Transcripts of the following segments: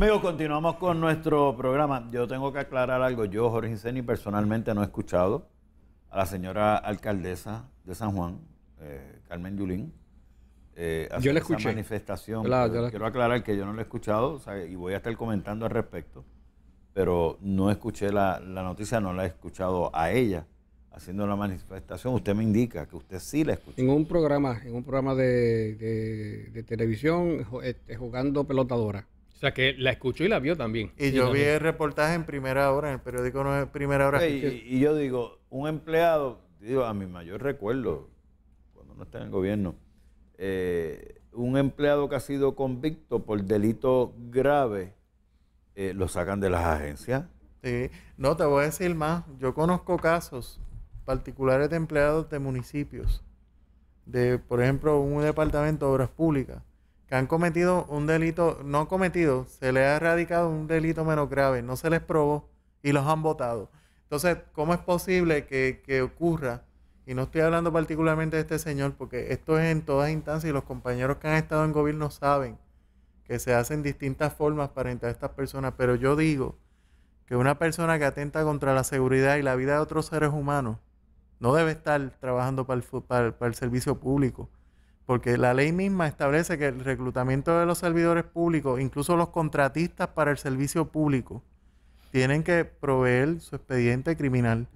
Amigos, continuamos con nuestro programa. Yo tengo que aclarar algo. Yo, Jorge Ginceni, personalmente no he escuchado a la señora alcaldesa de San Juan, eh, Carmen Yulín, eh, hacer yo la manifestación. Quiero aclarar que yo no la he escuchado y voy a estar comentando al respecto, pero no escuché la, noticia, no la he escuchado a ella haciendo la manifestación. Usted me indica que usted sí la escuchó. En un programa, en un programa de, televisión, este, jugando pelotadora. O sea, que la escuchó y la vio también. Y yo vi el reportaje en primera hora, en el periódico no es primera hora. y, yo digo, un empleado, digo, a mi mayor recuerdo, cuando no está en el gobierno, eh, un empleado que ha sido convicto por delito grave, eh, lo sacan de las agencias. no, te voy a decir más. Yo conozco casos particulares de empleados de municipios, de, por ejemplo, un departamento de obras públicas que han cometido un delito, no cometido, se les ha erradicado un delito menos grave, no se les probó y los han votado. Entonces, ¿cómo es posible que, ocurra? Y no estoy hablando particularmente de este señor, porque esto es en todas instancias y los compañeros que han estado en gobierno saben que se hacen distintas formas para entrar a estas personas, pero yo digo que una persona que atenta contra la seguridad y la vida de otros seres humanos no debe estar trabajando para el, para, para el servicio público porque la ley misma establece que el reclutamiento de los servidores públicos, incluso los contratistas para el servicio público, tienen que proveer su expediente criminal,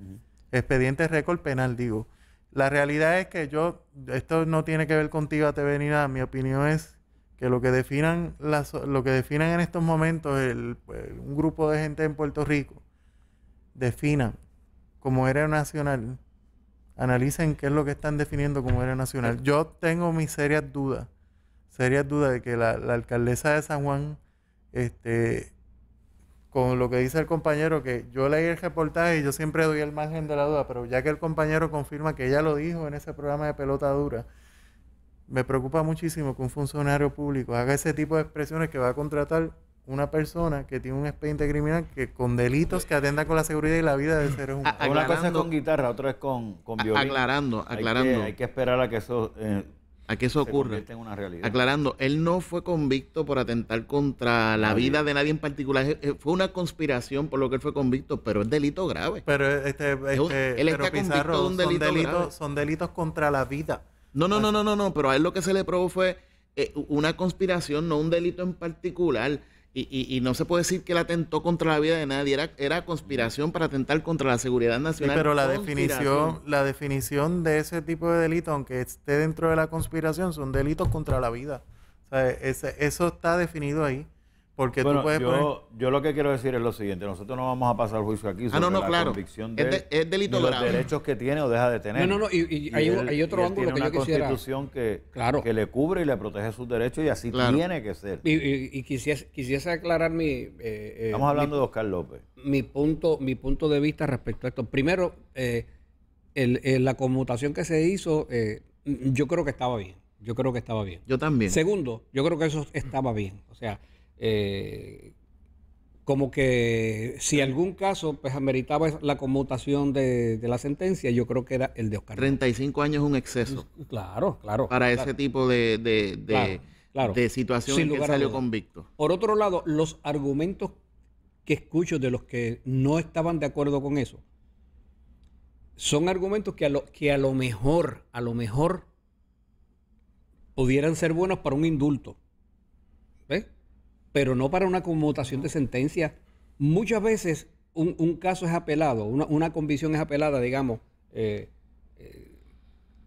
expediente récord penal, digo. La realidad es que yo, esto no tiene que ver contigo a TV ni nada, mi opinión es que lo que definan, lo que definan en estos momentos pues, un grupo de gente en Puerto Rico, definan como era nacional analicen qué es lo que están definiendo como área nacional. Yo tengo mis serias dudas, serias dudas de que la, alcaldesa de San Juan, este, con lo que dice el compañero, que yo leí el reportaje y yo siempre doy el margen de la duda, pero ya que el compañero confirma que ella lo dijo en ese programa de pelota dura, me preocupa muchísimo que un funcionario público haga ese tipo de expresiones que va a contratar una persona que tiene un expediente criminal que con delitos que atenda con la seguridad y la vida de ser humano. una cosa es con guitarra, otra es con, con Aclarando, aclarando. Hay que, esperar a que eso... Eh, a que eso ocurra. Aclarando, él no fue convicto por atentar contra la vida de nadie en particular. Fue una conspiración por lo que él fue convicto, pero es delito grave. Pero este, este él está convicto un delito son, son delitos contra la vida. No, no, no, no, no, pero a él lo que se le probó fue eh, una conspiración, no un delito en particular. Y, no se puede decir que él atentó contra la vida de nadie, era, conspiración para atentar contra la seguridad nacional. pero la definición, la definición de ese tipo de delito, aunque esté dentro de la conspiración, son delitos contra la vida. eso está definido ahí. Porque tú puedes yo, lo que quiero decir es lo siguiente, nosotros no vamos a pasar el juicio aquí sobre la convicción de, los derechos que tiene o deja de tener. No, no, y, hay, hay, otro ángulo que claro. que le cubre y le protege sus derechos y así tiene que ser. Y, quisiese, aclarar mi... Eh, eh, Estamos hablando de Oscar López. Mi punto, mi punto de vista respecto a esto. Primero, eh, la conmutación que se hizo, yo creo que estaba bien. Yo creo que estaba bien. Yo también. Segundo, yo creo que eso estaba bien. O sea... Eh, como que si algún caso pues ameritaba la conmutación de, la sentencia, yo creo que era el de Oscar. 35 años es un exceso. Mm, mm, claro, claro. Para ese tipo de, de, de, situación en que salió convicto. Por otro lado, los argumentos que escucho de los que no estaban de acuerdo con eso son argumentos que a lo, que a lo mejor, a lo mejor pudieran ser buenos para un indulto. ¿Ves? pero no para una conmutación de sentencia. Muchas veces un, caso es apelado, una, convicción es apelada, digamos, eh, eh,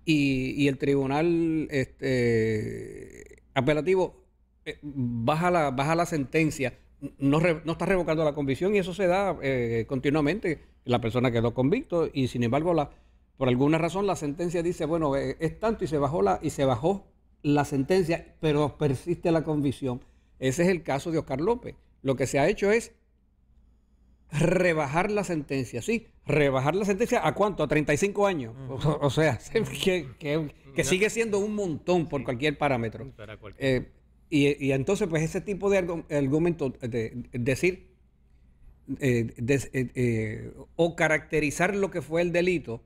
y, el tribunal este, apelativo eh, baja, la, baja la sentencia, no, está revocando la convicción y eso se da continuamente. La persona quedó convicto y sin embargo la, por alguna razón la sentencia dice, bueno, es tanto y se bajó la, y se bajó la sentencia, pero persiste la convicción. Ese es el caso de Oscar López. Lo que se ha hecho es rebajar la sentencia, sí, rebajar la sentencia a cuánto, a 35 años. o, sea, que, sigue siendo un montón por cualquier parámetro. Eh, y, entonces, pues ese tipo de argumento, decir eh, eh, o caracterizar lo que fue el delito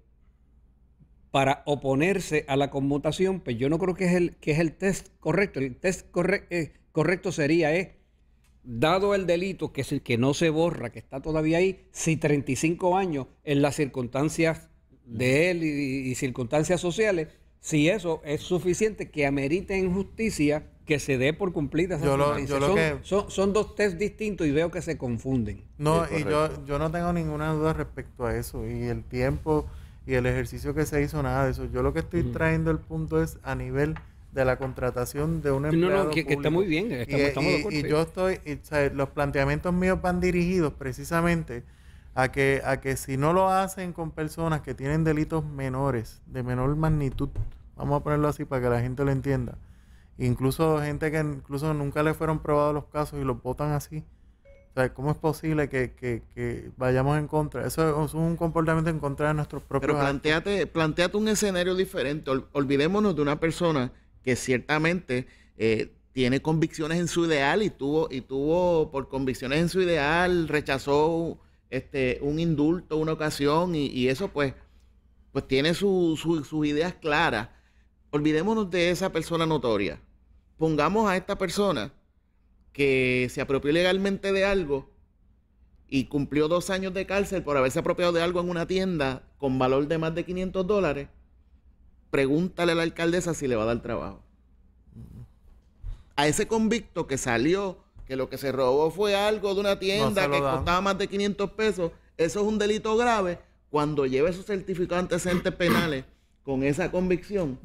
para oponerse a la conmutación, pues yo no creo que es el, que es el test correcto. El test eh, correcto sería eh, dado el delito, que es que no se borra, que está todavía ahí, si 35 años en las circunstancias de él y, circunstancias sociales, si eso es suficiente que amerite en justicia que se dé por cumplida esa yo son, dos test distintos y veo que se confunden. No, y yo, yo no tengo ninguna duda respecto a eso. Y el tiempo y el ejercicio que se hizo, nada de eso. Yo lo que estoy trayendo el punto es a nivel de la contratación de un empleado que, está muy bien. y, yo estoy, los planteamientos míos van dirigidos precisamente a que, a que si no lo hacen con personas que tienen delitos menores, de menor magnitud, vamos a ponerlo así para que la gente lo entienda, incluso gente que incluso nunca le fueron probados los casos y lo votan así, ¿cómo es posible que, vayamos en contra? Eso es un comportamiento en contra de nuestros propios. Pero planteate, planteate un escenario diferente. olvidémonos de una persona que ciertamente eh, tiene convicciones en su ideal y tuvo, y tuvo por convicciones en su ideal, rechazó este, un indulto una ocasión y, eso pues, pues tiene sus ideas claras. Olvidémonos de esa persona notoria. Pongamos a esta persona que se apropió legalmente de algo y cumplió dos años de cárcel por haberse apropiado de algo en una tienda con valor de más de 500 dólares, pregúntale a la alcaldesa si le va a dar trabajo. A ese convicto que salió, que lo que se robó fue algo de una tienda que costaba más de 500 pesos, eso es un delito grave. Cuando lleve su certificado de antecedentes penales con esa convicción,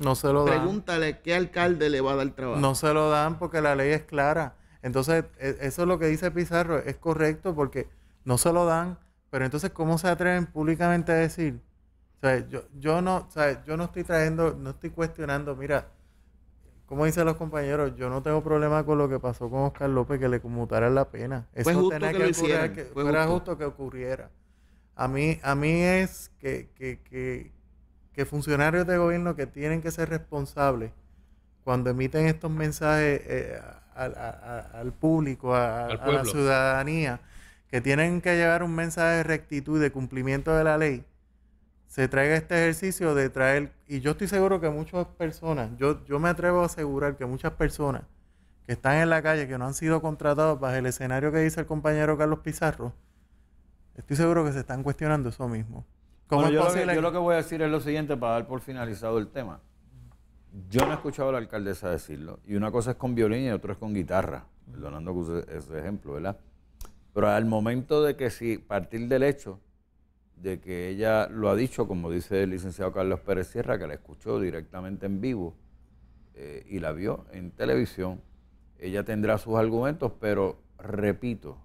pregúntale qué alcalde le va a dar trabajo. No se lo dan porque la ley es clara entonces, e, eso es lo que dice Pizarro, es correcto porque no se lo dan, pero entonces, ¿cómo se atreven públicamente a decir? yo, yo, no, yo no estoy trayendo, no estoy cuestionando, mira, como dicen los compañeros, yo no tengo problema con lo que pasó con Oscar López, que le conmutaran la pena. Eso que, ocurrir, justo. que ocurriera. A mí, a mí es que, que, que funcionarios de gobierno que tienen que ser responsables cuando emiten estos mensajes eh, al, público, a, la ciudadanía, que tienen que llevar un mensaje de rectitud, y de cumplimiento de la ley, se traiga este ejercicio de traer, y yo estoy seguro que muchas personas, yo, yo me atrevo a asegurar que muchas personas que están en la calle, que no han sido contratados bajo el escenario que dice el compañero Carlos Pizarro, estoy seguro que se están cuestionando eso mismo. yo lo que voy a decir es lo siguiente para dar por finalizado el tema yo no he escuchado a la alcaldesa decirlo. Y una cosa es con violín y otra es con guitarra. Donando que ese ejemplo, ¿verdad? Pero al momento de que si partir del hecho de que ella lo ha dicho, como dice el licenciado Carlos Pérez Sierra, que la escuchó directamente en vivo eh, y la vio en televisión, ella tendrá sus argumentos, pero repito,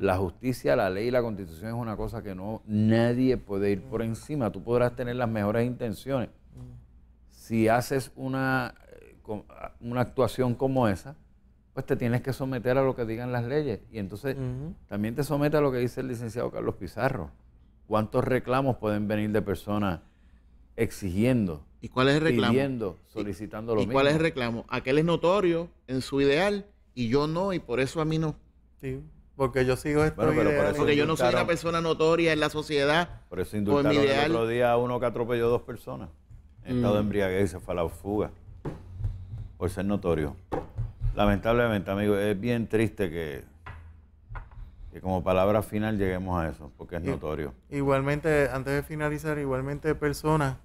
la justicia, la ley y la constitución es una cosa que no nadie puede ir por encima. Tú podrás tener las mejores intenciones si haces una, eh, una actuación como esa, pues te tienes que someter a lo que digan las leyes. Y entonces también te somete a lo que dice el licenciado Carlos Pizarro. ¿Cuántos reclamos pueden venir de personas exigiendo? ¿Y cuál es el reclamo? solicitando lo lo ¿y cuál es el reclamo? Aquel es notorio en su ideal y yo no, y por eso a mí no. Sí. Porque yo sigo esto. porque yo no soy una persona notoria en la sociedad. Por eso indultaron el otro día a uno que atropelló dos personas estado de mm. embriaguez y se fue a la fuga por ser notorio. Lamentablemente, amigo, es bien triste que, que como palabra final lleguemos a eso, porque es notorio. Igualmente, antes de finalizar, igualmente personas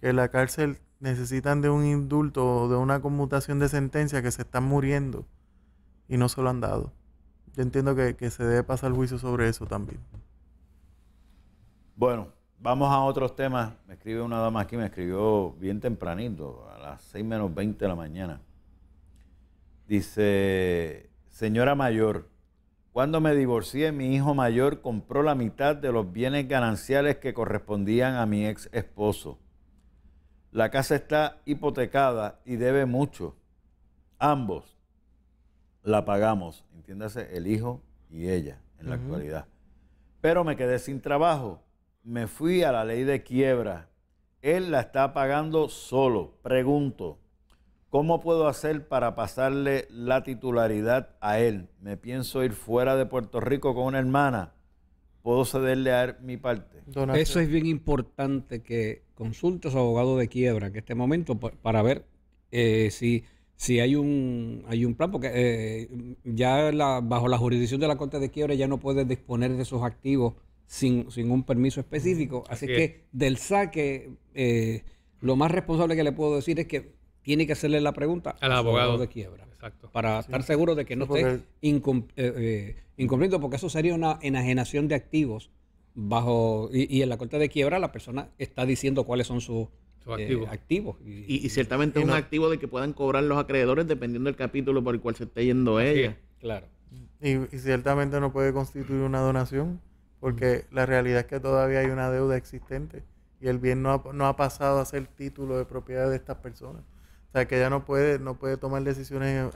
que en la cárcel necesitan de un indulto o de una conmutación de sentencia que se están muriendo y no se lo han dado. Yo entiendo que, que se debe pasar juicio sobre eso también. Bueno, Vamos a otros temas. Me escribe una dama aquí, me escribió bien tempranito, a las 6 menos 20 de la mañana. Dice, señora mayor, cuando me divorcié, mi hijo mayor compró la mitad de los bienes gananciales que correspondían a mi ex esposo. La casa está hipotecada y debe mucho. Ambos la pagamos, entiéndase, el hijo y ella en la actualidad. Pero me quedé sin trabajo me fui a la ley de quiebra. Él la está pagando solo. Pregunto, ¿cómo puedo hacer para pasarle la titularidad a él? Me pienso ir fuera de Puerto Rico con una hermana. ¿Puedo cederle a él mi parte? Eso es bien importante que consulte a su abogado de quiebra en este momento para ver eh, si, si hay, un, hay un plan, porque eh, ya bajo la jurisdicción de la Corte de Quiebra ya no puede disponer de sus activos sin, sin un permiso específico. Así, que del saque, eh, lo más responsable que le puedo decir es que tiene que hacerle la pregunta al abogado de quiebra. Exacto. Para estar seguro de que no esté eh, eh, incumpliendo, porque eso sería una enajenación de activos bajo y, en la corte de quiebra la persona está diciendo cuáles son sus activos. Y, ciertamente es un activo de que puedan cobrar los acreedores dependiendo del capítulo por el cual se esté yendo ella. claro. Y, ciertamente no puede constituir una donación porque la realidad es que todavía hay una deuda existente y el bien no ha, no ha pasado a ser título de propiedad de estas personas. O sea, que ella no puede, no puede tomar decisiones,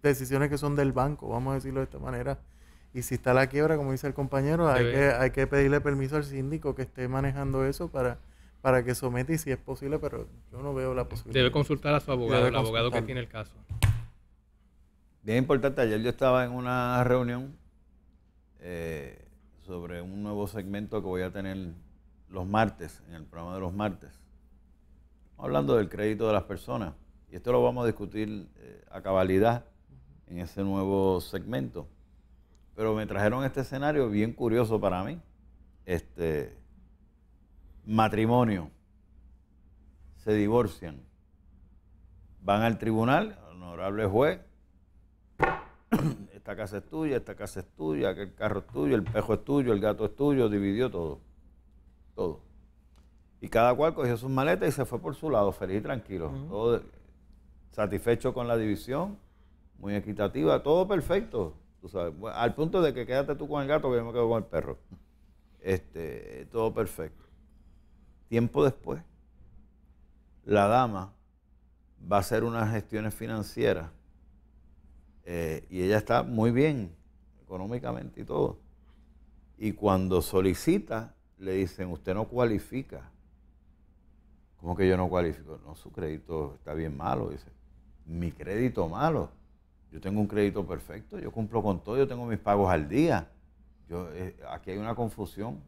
decisiones que son del banco, vamos a decirlo de esta manera. Y si está la quiebra, como dice el compañero, hay que, hay que pedirle permiso al síndico que esté manejando eso para, para que someta y si es posible, pero yo no veo la posibilidad. Debe consultar a su abogado, el abogado que tiene el caso. Bien importante, ayer yo estaba en una reunión eh, sobre un nuevo segmento que voy a tener los martes, en el programa de los martes. Estamos hablando del crédito de las personas. Y esto lo vamos a discutir eh, a cabalidad en ese nuevo segmento. Pero me trajeron este escenario bien curioso para mí. Este matrimonio. Se divorcian. Van al tribunal, honorable juez esta casa es tuya, esta casa es tuya, aquel carro es tuyo, el pejo es tuyo, el gato es tuyo, dividió todo. Todo. Y cada cual cogió sus maletas y se fue por su lado, feliz y tranquilo. satisfecho con la división, muy equitativa, todo perfecto. al punto de que quédate tú con el gato, que yo me quedo con el perro. Este, todo perfecto. Tiempo después, la dama va a hacer unas gestiones financieras eh, y ella está muy bien económicamente y todo. Y cuando solicita, le dicen, usted no cualifica. ¿Cómo que yo no cualifico? No, su crédito está bien malo. Dice, mi crédito malo. Yo tengo un crédito perfecto, yo cumplo con todo, yo tengo mis pagos al día. Eh, aquí hay una confusión.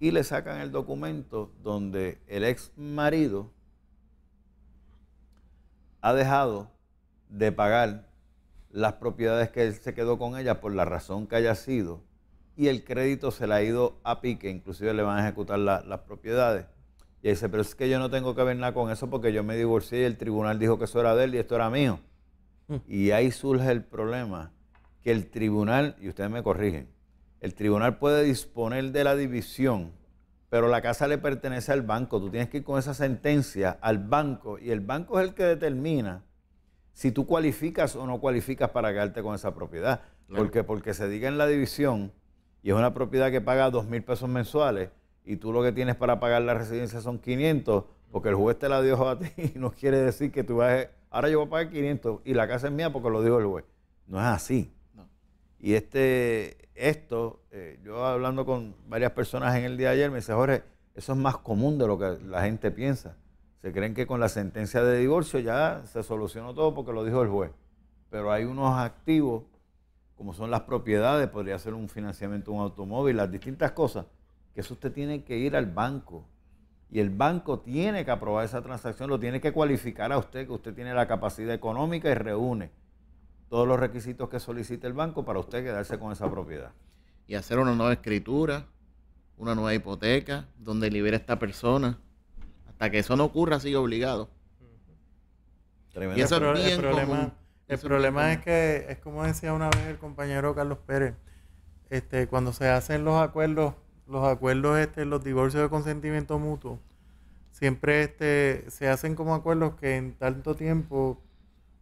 Y le sacan el documento donde el ex marido ha dejado de pagar las propiedades que él se quedó con ella por la razón que haya sido y el crédito se le ha ido a pique, inclusive le van a ejecutar las propiedades. Y dice, pero es que yo no tengo que ver nada con eso porque yo me divorcié y el tribunal dijo que eso era de él y esto era mío. Mm. Y ahí surge el problema que el tribunal, y ustedes me corrigen, el tribunal puede disponer de la división, pero la casa le pertenece al banco. Tú tienes que ir con esa sentencia al banco y el banco es el que determina si tú cualificas o no cualificas para quedarte con esa propiedad. Porque, porque se diga en la división y es una propiedad que paga dos mil pesos mensuales y tú lo que tienes para pagar la residencia son 500, porque el juez te la dio a ti y no quiere decir que tú vas a, ahora yo voy a pagar 500 y la casa es mía porque lo dijo el juez. No es así. Y este, esto, eh, yo hablando con varias personas en el día de ayer, me dice, Jorge, eso es más común de lo que la gente piensa. Se creen que con la sentencia de divorcio ya se solucionó todo porque lo dijo el juez. Pero hay unos activos, como son las propiedades, podría ser un financiamiento un automóvil, las distintas cosas, que eso usted tiene que ir al banco. Y el banco tiene que aprobar esa transacción, lo tiene que cualificar a usted, que usted tiene la capacidad económica y reúne todos los requisitos que solicite el banco para usted quedarse con esa propiedad. Y hacer una nueva escritura, una nueva hipoteca, donde libera a esta persona hasta que eso no ocurra, sigue obligado. Y eso el, bien problema, El problema es, es que, es como decía una vez el compañero Carlos Pérez, este, cuando se hacen los acuerdos, los acuerdos, este, los divorcios de consentimiento mutuo, siempre este, se hacen como acuerdos que en tanto tiempo,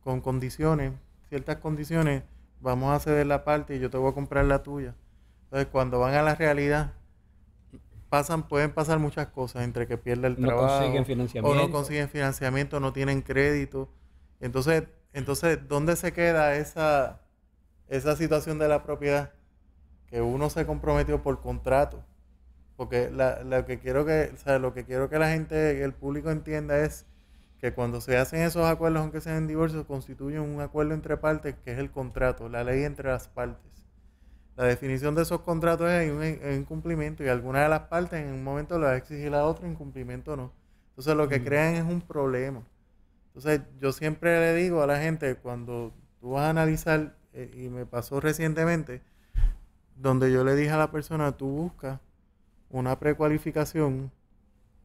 con condiciones, ciertas condiciones, vamos a ceder la parte y yo te voy a comprar la tuya. Entonces, cuando van a la realidad, pasan, pueden pasar muchas cosas, entre que pierde el trabajo, o no consiguen financiamiento, no tienen crédito. Entonces, entonces ¿dónde se queda esa, esa situación de la propiedad? Que uno se comprometió por contrato. Porque la, que quiero que, sea, lo que quiero que la gente, el público entienda es que cuando se hacen esos acuerdos, aunque sean divorcios, constituyen un acuerdo entre partes, que es el contrato, la ley entre las partes. La definición de esos contratos es un, incumplimiento, y alguna de las partes en un momento lo va a exigir la otra incumplimiento no. Entonces lo que crean es un problema. Entonces yo siempre le digo a la gente cuando tú vas a analizar, eh, y me pasó recientemente, donde yo le dije a la persona, tú busca una precualificación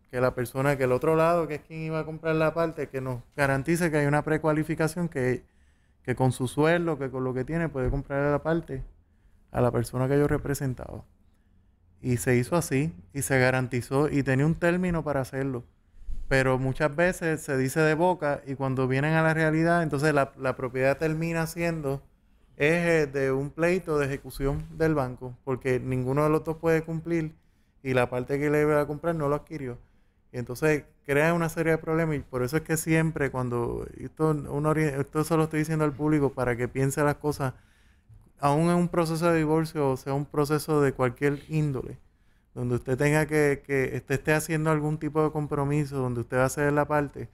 que la persona que el otro lado, que es quien iba a comprar la parte, que nos garantice que hay una precualificación que, que con su sueldo, que con lo que tiene, puede comprar la parte a la persona que yo representaba. Y se hizo así y se garantizó y tenía un término para hacerlo. Pero muchas veces se dice de boca y cuando vienen a la realidad, entonces la, propiedad termina siendo eje de un pleito de ejecución del banco, porque ninguno de los dos puede cumplir y la parte que le iba a comprar no lo adquirió. Y entonces crea una serie de problemas y por eso es que siempre cuando, esto, uno, esto estoy diciendo al público para que piense las cosas aún en un proceso de divorcio o sea un proceso de cualquier índole, donde usted tenga que, que este esté haciendo algún tipo de compromiso, donde usted va a hacer la parte,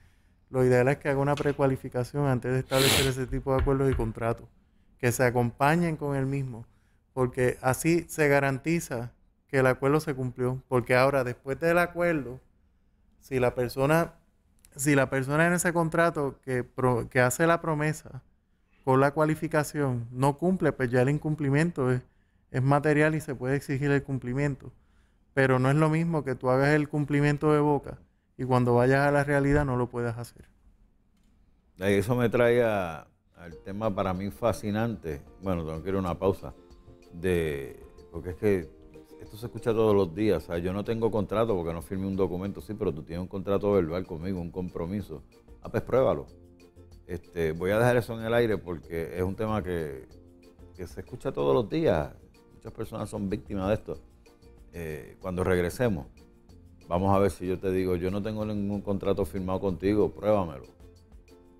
lo ideal es que haga una precualificación antes de establecer ese tipo de acuerdos y contratos, que se acompañen con el mismo, porque así se garantiza que el acuerdo se cumplió, porque ahora después del acuerdo, si la persona, si la persona en ese contrato que, que hace la promesa, con la cualificación no cumple, pues ya el incumplimiento es, material y se puede exigir el cumplimiento. Pero no es lo mismo que tú hagas el cumplimiento de boca y cuando vayas a la realidad no lo puedas hacer. Eso me trae al tema para mí fascinante. Bueno, tengo que ir a una pausa. De, porque es que esto se escucha todos los días. yo no tengo contrato porque no firme un documento, sí, pero tú tienes un contrato verbal conmigo, un compromiso. Ah, pues pruébalo. Este, voy a dejar eso en el aire porque es un tema que, se escucha todos los días. Muchas personas son víctimas de esto. Eh, cuando regresemos, vamos a ver si yo te digo, yo no tengo ningún contrato firmado contigo, pruébamelo.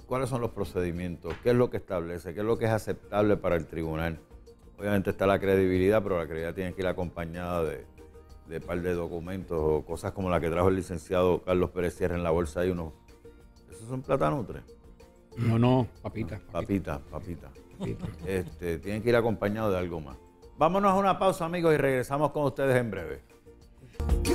¿Cuáles son los procedimientos? ¿Qué es lo que establece? ¿Qué es lo que es aceptable para el tribunal? Obviamente está la credibilidad, pero la credibilidad tiene que ir acompañada de, de par de documentos o cosas como la que trajo el licenciado Carlos Pérez Sierra en la bolsa y uno. Esos son nutre. No, no, papita. Papita, papita. Este, tienen que ir acompañado de algo más. Vámonos a una pausa, amigos, y regresamos con ustedes en breve.